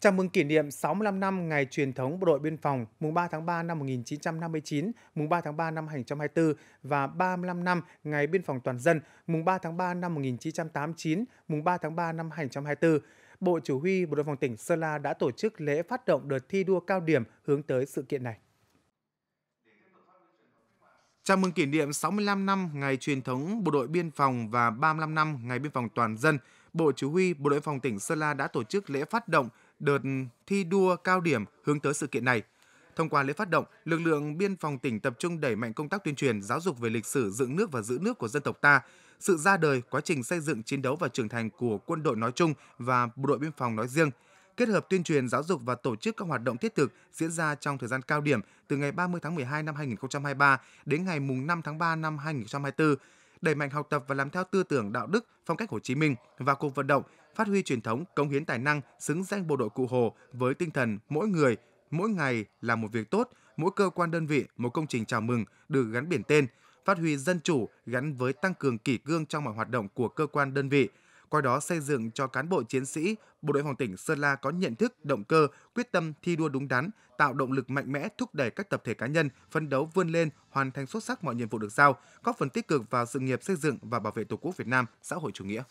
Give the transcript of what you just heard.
Chào mừng kỷ niệm 65 năm ngày truyền thống Bộ đội Biên phòng mùng 3 tháng 3 năm 1959, mùng 3 tháng 3 năm 2024 và 35 năm ngày Biên phòng toàn dân mùng 3 tháng 3 năm 1989, mùng 3 tháng 3 năm 2024. Bộ Chỉ huy Bộ đội phòng tỉnh Sơn La đã tổ chức lễ phát động đợt thi đua cao điểm hướng tới sự kiện này. Chào mừng kỷ niệm 65 năm ngày truyền thống Bộ đội Biên phòng và 35 năm ngày Biên phòng toàn dân, Bộ Chỉ huy Bộ đội phòng tỉnh Sơn La đã tổ chức lễ phát động đợt thi đua cao điểm hướng tới sự kiện này. Thông qua lễ phát động, lực lượng biên phòng tỉnh tập trung đẩy mạnh công tác tuyên truyền, giáo dục về lịch sử dựng nước và giữ nước của dân tộc ta, sự ra đời, quá trình xây dựng, chiến đấu và trưởng thành của quân đội nói chung và bộ đội biên phòng nói riêng, kết hợp tuyên truyền giáo dục và tổ chức các hoạt động thiết thực diễn ra trong thời gian cao điểm từ ngày 30 tháng 12 năm 2023 đến ngày 5 tháng 3 năm 2024, đẩy mạnh học tập và làm theo tư tưởng đạo đức phong cách Hồ Chí Minh và cuộc vận động phát huy truyền thống cống hiến tài năng xứng danh bộ đội cụ Hồ với tinh thần mỗi người, mỗi ngày là một việc tốt, mỗi cơ quan đơn vị một công trình chào mừng được gắn biển tên, phát huy dân chủ gắn với tăng cường kỷ cương trong mọi hoạt động của cơ quan đơn vị, qua đó xây dựng cho cán bộ chiến sĩ bộ đội Hoàng tỉnh Sơn La có nhận thức, động cơ, quyết tâm thi đua đúng đắn, tạo động lực mạnh mẽ thúc đẩy các tập thể cá nhân phấn đấu vươn lên, hoàn thành xuất sắc mọi nhiệm vụ được giao, góp phần tích cực vào sự nghiệp xây dựng và bảo vệ Tổ quốc Việt Nam xã hội chủ nghĩa.